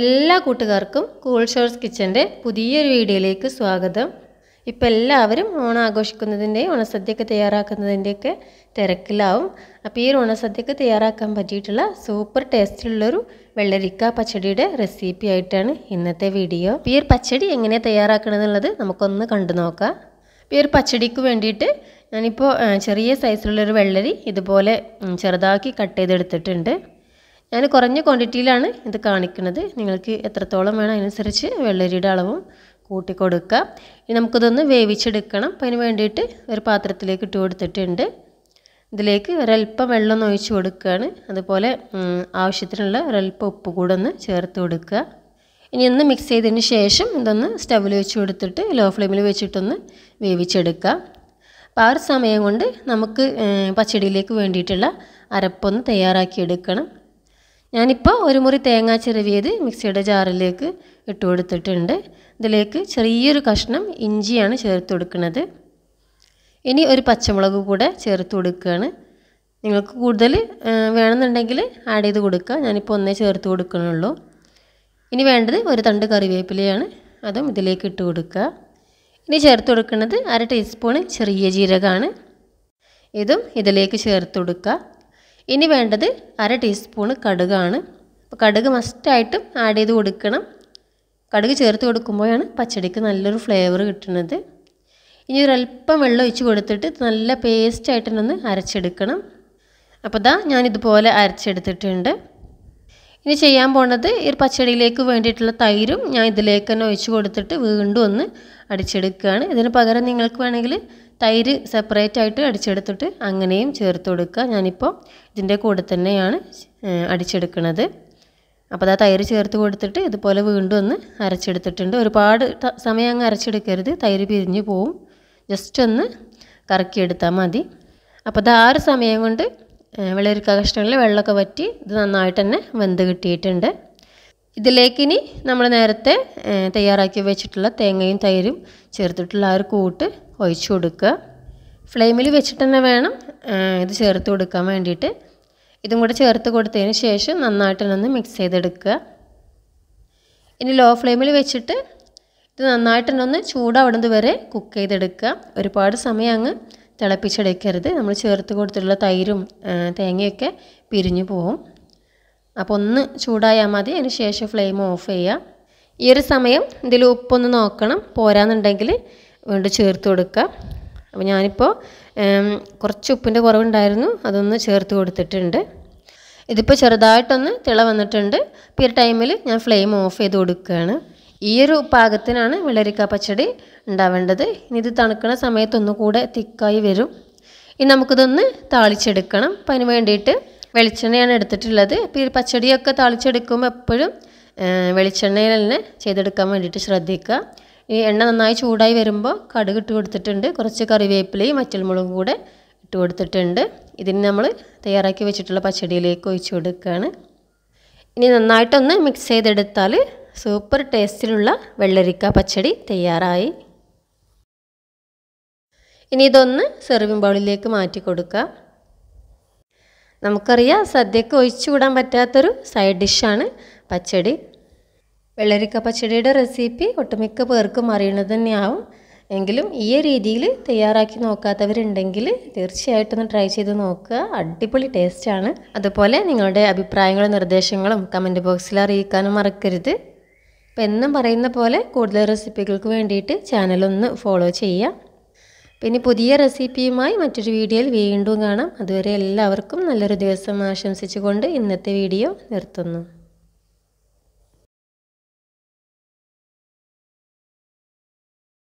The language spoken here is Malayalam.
എല്ലാ കൂട്ടുകാർക്കും കൂൾ ഷോർസ് കിച്ചൻ്റെ പുതിയൊരു വീഡിയോയിലേക്ക് സ്വാഗതം ഇപ്പം എല്ലാവരും ഓണം ആഘോഷിക്കുന്നതിൻ്റെയും ഓണസദ്യയൊക്കെ തയ്യാറാക്കുന്നതിൻ്റെയൊക്കെ തിരക്കിലാവും അപ്പോൾ ഈ ഓണസദ്യയൊക്കെ തയ്യാറാക്കാൻ പറ്റിയിട്ടുള്ള സൂപ്പർ ടേസ്റ്റിലുള്ളൊരു വെള്ളരിക്ക പച്ചടിയുടെ റെസിപ്പി ആയിട്ടാണ് ഇന്നത്തെ വീഡിയോ ഈ ഒരു പച്ചടി എങ്ങനെ തയ്യാറാക്കണമെന്നുള്ളത് നമുക്കൊന്ന് കണ്ടു നോക്കാം ഈ ഒരു പച്ചടിക്ക് വേണ്ടിയിട്ട് ഞാനിപ്പോൾ ചെറിയ സൈസിലുള്ളൊരു വെള്ളരി ഇതുപോലെ ചെറുതാക്കി കട്ട് ചെയ്തെടുത്തിട്ടുണ്ട് ഞാൻ കുറഞ്ഞ ക്വാണ്ടിറ്റിയിലാണ് ഇത് കാണിക്കുന്നത് നിങ്ങൾക്ക് എത്രത്തോളം വേണം അതിനനുസരിച്ച് വെള്ളരിയുടെ അളവും കൂട്ടി കൊടുക്കുക ഇനി നമുക്കിതൊന്ന് വേവിച്ചെടുക്കണം അപ്പം അതിന് വേണ്ടിയിട്ട് ഒരു പാത്രത്തിലേക്ക് ഇട്ട് കൊടുത്തിട്ടുണ്ട് ഇതിലേക്ക് ഒരൽപ്പം വെള്ളം ഒഴിച്ച് കൊടുക്കുകയാണ് അതുപോലെ ആവശ്യത്തിനുള്ള ഒരൽപ്പം ഉപ്പ് കൂടെ ഒന്ന് ചേർത്ത് കൊടുക്കുക ഇനി ഒന്ന് മിക്സ് ചെയ്തതിന് ശേഷം ഇതൊന്ന് സ്റ്റവിൽ വെച്ച് കൊടുത്തിട്ട് ലോ ഫ്ലെയിമിൽ വെച്ചിട്ടൊന്ന് വേവിച്ചെടുക്കുക അപ്പോൾ ആ ഒരു സമയം കൊണ്ട് നമുക്ക് പച്ചടിയിലേക്ക് വേണ്ടിയിട്ടുള്ള അരപ്പൊന്ന് തയ്യാറാക്കിയെടുക്കണം ഞാനിപ്പോൾ ഒരു മുറി തേങ്ങ ചിരവിയത് മിക്സിയുടെ ജാറിലേക്ക് ഇട്ട് കൊടുത്തിട്ടുണ്ട് ഇതിലേക്ക് ചെറിയൊരു കഷ്ണം ഇഞ്ചിയാണ് ചേർത്ത് കൊടുക്കുന്നത് ഇനി ഒരു പച്ചമുളക് കൂടെ ചേർത്ത് കൊടുക്കുകയാണ് നിങ്ങൾക്ക് കൂടുതൽ വേണമെന്നുണ്ടെങ്കിൽ ആഡ് ചെയ്ത് കൊടുക്കുക ഞാനിപ്പോൾ ഒന്നേ ചേർത്ത് കൊടുക്കണുള്ളൂ ഇനി വേണ്ടത് ഒരു തണ്ട് കറിവേപ്പിലയാണ് അതും ഇതിലേക്ക് ഇട്ട് കൊടുക്കുക ഇനി ചേർത്ത് കൊടുക്കുന്നത് അര ടീസ്പൂൺ ചെറിയ ജീരകമാണ് ഇതും ഇതിലേക്ക് ചേർത്ത് കൊടുക്കുക ഇനി വേണ്ടത് അര ടീസ്പൂണ് കടുകാണ് അപ്പോൾ കടുക് മസ്റ്റായിട്ടും ആഡ് ചെയ്ത് കൊടുക്കണം കടുക് ചേർത്ത് കൊടുക്കുമ്പോഴാണ് പച്ചടിക്ക് നല്ലൊരു ഫ്ലേവർ കിട്ടുന്നത് ഇനി ഒരല്പം വെള്ളം ഒഴിച്ച് കൊടുത്തിട്ട് നല്ല ഒന്ന് അരച്ചെടുക്കണം അപ്പോൾ ദാ ഞാനിതുപോലെ അരച്ചെടുത്തിട്ടുണ്ട് ഇനി ചെയ്യാൻ പോണത് ഈ പച്ചടിയിലേക്ക് വേണ്ടിയിട്ടുള്ള തൈരും ഞാൻ ഇതിലേക്ക് തന്നെ ഒഴിച്ച് കൊടുത്തിട്ട് വീണ്ടും ഒന്ന് അടിച്ചെടുക്കുകയാണ് ഇതിന് പകരം നിങ്ങൾക്ക് വേണമെങ്കിൽ തൈര് സെപ്പറേറ്റ് ആയിട്ട് അടിച്ചെടുത്തിട്ട് അങ്ങനെയും ചേർത്ത് കൊടുക്കുക ഞാനിപ്പോൾ ഇതിൻ്റെ കൂടെ തന്നെയാണ് അടിച്ചെടുക്കുന്നത് അപ്പോൾ ആ തൈര് ചേർത്ത് കൊടുത്തിട്ട് ഇതുപോലെ വീണ്ടും ഒന്ന് അരച്ചെടുത്തിട്ടുണ്ട് ഒരുപാട് സമയം അങ്ങ് അരച്ചെടുക്കരുത് തൈര് പിരിഞ്ഞു പോവും ജസ്റ്റ് ഒന്ന് കറക്കിയെടുത്താൽ മതി അപ്പോൾ അത് ആ ഒരു സമയം കൊണ്ട് വെള്ളരിക്ക കഷ്ണങ്ങളിൽ വെള്ളമൊക്കെ വറ്റി ഇത് നന്നായിട്ട് തന്നെ വെന്ത് കിട്ടിയിട്ടുണ്ട് ഇതിലേക്കിനി നമ്മൾ നേരത്തെ തയ്യാറാക്കി വെച്ചിട്ടുള്ള തേങ്ങയും തൈരും ചേർത്തിട്ടുള്ള ആ ഒരു കൂട്ട് ഒഴിച്ചു കൊടുക്കുക ഫ്ലെയിമിൽ വെച്ചിട്ട് തന്നെ വേണം ഇത് ചേർത്ത് കൊടുക്കാൻ വേണ്ടിയിട്ട് ഇതും കൂടെ ചേർത്ത് കൊടുത്തതിന് ശേഷം നന്നായിട്ട് തന്നെ ഒന്ന് മിക്സ് ചെയ്തെടുക്കുക ഇനി ലോ ഫ്ലെയിമിൽ വെച്ചിട്ട് ഇത് നന്നായിട്ട് തന്നെ ഒന്ന് ചൂടാവിടുന്നത് വരെ കുക്ക് ചെയ്തെടുക്കുക ഒരുപാട് സമയം അങ്ങ് തിളപ്പിച്ചെടുക്കരുത് നമ്മൾ ചേർത്ത് കൊടുത്തിട്ടുള്ള തൈരും തേങ്ങയൊക്കെ പിരിഞ്ഞു പോവും അപ്പോൾ ഒന്ന് ചൂടായാൽ മതി അതിന് ശേഷം ഫ്ലെയിം ഓഫ് ചെയ്യുക ഈ ഒരു സമയം ഇതിൽ ഉപ്പൊന്ന് നോക്കണം പോരാന്നുണ്ടെങ്കിൽ വീണ്ടും ചേർത്ത് കൊടുക്കുക അപ്പോൾ ഞാനിപ്പോൾ കുറച്ച് ഉപ്പിൻ്റെ കുറവുണ്ടായിരുന്നു അതൊന്ന് ചേർത്ത് കൊടുത്തിട്ടുണ്ട് ഇതിപ്പോൾ ചെറുതായിട്ടൊന്ന് തിള വന്നിട്ടുണ്ട് ഇപ്പോൾ ഈ ടൈമിൽ ഞാൻ ഫ്ലെയിം ഓഫ് ചെയ്ത് കൊടുക്കുകയാണ് ഈ ഒരു പാകത്തിനാണ് വെള്ളരിക്ക പച്ചടി ഉണ്ടാവേണ്ടത് ഇനി ഇത് തണുക്കണ സമയത്തൊന്നുകൂടെ തിക്കായി വരും ഇനി നമുക്കിതൊന്ന് താളിച്ചെടുക്കണം അപ്പം അതിന് വേണ്ടിയിട്ട് വെളിച്ചെണ്ണയാണ് എടുത്തിട്ടുള്ളത് അപ്പോൾ ഈ പച്ചടിയൊക്കെ താളിച്ചെടുക്കുമ്പോൾ എപ്പോഴും വെളിച്ചെണ്ണയിൽ തന്നെ ചെയ്തെടുക്കാൻ വേണ്ടിയിട്ട് ശ്രദ്ധിക്കുക ഈ എണ്ണ നന്നായി ചൂടായി വരുമ്പോൾ കടുക് ഇട്ട് കൊടുത്തിട്ടുണ്ട് കുറച്ച് കറിവേപ്പിലയും മറ്റൽമുളകും കൂടെ ഇട്ട് കൊടുത്തിട്ടുണ്ട് ഇതിന് നമ്മൾ തയ്യാറാക്കി വെച്ചിട്ടുള്ള പച്ചടിയിലേക്ക് ഒഴിച്ചു കൊടുക്കുകയാണ് ഇനി നന്നായിട്ടൊന്ന് മിക്സ് ചെയ്തെടുത്താൽ സൂപ്പർ ടേസ്റ്റിലുള്ള വെള്ളരിക്ക പച്ചടി തയ്യാറായി ഇനി ഇതൊന്ന് സെർവിംഗ് ബൗളിലേക്ക് മാറ്റി കൊടുക്കുക നമുക്കറിയാം സദ്യക്ക് ഒഴിച്ചുകൂടാൻ പറ്റാത്തൊരു സൈഡ് ഡിഷാണ് പച്ചടി വെള്ളരിക്ക പച്ചടിയുടെ റെസിപ്പി ഒട്ടുമിക്ക പേർക്കും അറിയണത് തന്നെയാവും എങ്കിലും ഈ രീതിയിൽ തയ്യാറാക്കി നോക്കാത്തവരുണ്ടെങ്കിൽ തീർച്ചയായിട്ടും ഒന്ന് ട്രൈ ചെയ്ത് നോക്കുക അടിപൊളി ടേസ്റ്റാണ് അതുപോലെ നിങ്ങളുടെ അഭിപ്രായങ്ങളും നിർദ്ദേശങ്ങളും കമൻറ്റ് ബോക്സിൽ അറിയിക്കാനും മറക്കരുത് അപ്പോൾ എന്നും പറയുന്ന പോലെ കൂടുതൽ റെസിപ്പികൾക്ക് വേണ്ടിയിട്ട് ചാനലൊന്ന് ഫോളോ ചെയ്യുക പിന്നെ പുതിയ റെസിപ്പിയുമായി മറ്റൊരു വീഡിയോയിൽ വീണ്ടും കാണാം അതുവരെ എല്ലാവർക്കും നല്ലൊരു ദിവസം ആശംസിച്ചുകൊണ്ട് ഇന്നത്തെ വീഡിയോ നിർത്തുന്നു